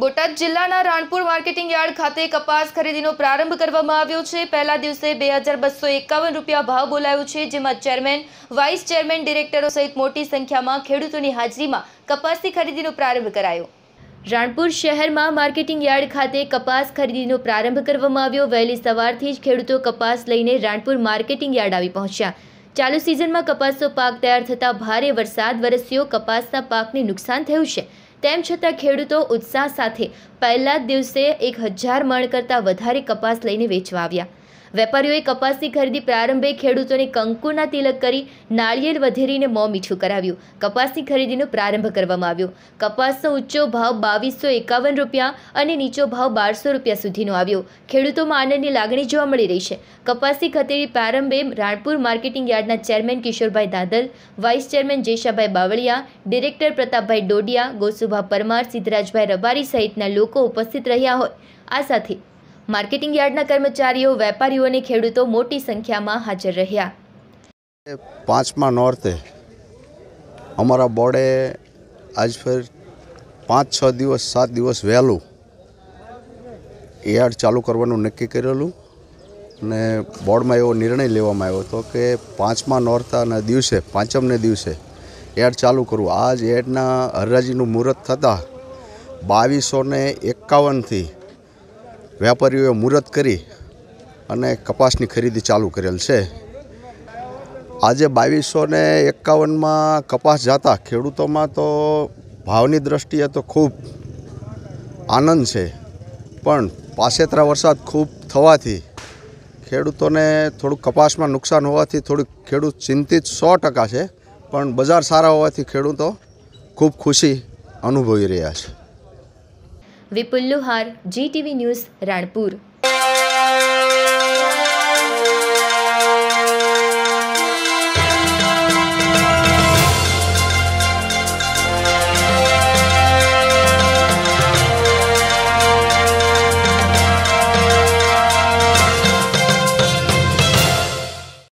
બોટાદ જિલ્લાના Ranpur marketing yard ખાતે કપાસ ખરીદીનો પ્રારંભ કરવામાં આવ્યો છે પહેલા દિવસે બે રૂપિયા ભાવ બોલાયો છે જેમાં ચેરમેન વાઇસ ચેરમેન ડિરેક્ટરો સહિત મોટી સંખ્યામાં ખેડૂતોની હાજરીમાં કપાસની ખરીદીનો પ્રારંભ કરાયો રાણપુર શહેરમાં માર્કેટિંગ યાર્ડ ખાતે કપાસ ખરીદીનો પ્રારંભ કરવામાં આવ્યો વહેલી સવારથી જ ખેડૂતો કપાસ લઈને રાણપુર માર્કેટિંગ યાર્ડ આવી પહોંચ્યા ચાલુ સિઝનમાં કપાસનો પાક તૈયાર થતાં ભારે વરસાદ વરસ્યો કપાસના પાકને નુકસાન થયું છે તેમ છતાં ખેડૂતો ઉત્સાહ સાથે પહેલા જ દિવસે એક હજાર મણ કરતાં વધારે કપાસ લઈને વેચવા આવ્યા વેપારીઓએ કપાસની ખરીદી પ્રારંભે ખેડૂતોને કંકુના તિલક કરી નાળિયેર વધેરીને મોં મીઠું કરાવ્યું કપાસની ખરીદીનો પ્રારંભ કરવામાં આવ્યો કપાસનો ઊંચો ભાવ બાવીસો એકાવન રૂપિયા અને નીચો ભાવ બારસો રૂપિયા સુધીનો આવ્યો ખેડૂતોમાં આનંદની લાગણી જોવા મળી રહી છે કપાસની ખરીદી પ્રારંભે રાણપુર માર્કેટિંગ યાર્ડના chairman Kishorbhai Dadal vice chairman Jeshabhai Bavaliya director Pratapbhai Dodiya Gosubha Parmar Siddhrajbhai Rabari સહિતના લોકો ઉપસ્થિત રહ્યા હોય આ સાથે માર્કેટિંગ યાર્ડના કર્મચારીઓ વેપારીઓ અને ખેડૂતો મોટી સંખ્યામાં હાજર રહ્યા પાંચમા નોર્તે અમારા બોર્ડે આજ ફેર પાંચ છ દિવસ સાત દિવસ વહેલું યાર્ડ ચાલુ કરવાનું નક્કી કરેલું અને બોર્ડમાં એવો નિર્ણય લેવામાં આવ્યો હતો કે પાંચમા નોરતાના દિવસે પાંચમને દિવસે એડ ચાલુ કરવું આજ એડના હરરાજીનું મુહૂર્ત થતાં બાવીસો ને એકાવનથી વેપારીઓએ મુહૂર્ત કરી અને કપાસની ખરીદી ચાલુ કરેલ છે આજે બાવીસો ને એકાવનમાં કપાસ જતા ખેડૂતોમાં તો ભાવની દ્રષ્ટિએ તો ખૂબ આનંદ છે પણ પાસેતરા વરસાદ ખૂબ થવાથી ખેડૂતોને થોડુંક કપાસમાં નુકસાન હોવાથી થોડુંક ખેડૂત ચિંતિત સો ટકા છે પણ બજાર સારા હોવાથી ખેડૂતો ખૂબ ખુશી અનુભવી રહ્યા છે વિપુલ લુહાર જીટીવી ન્યૂઝ રાણપુર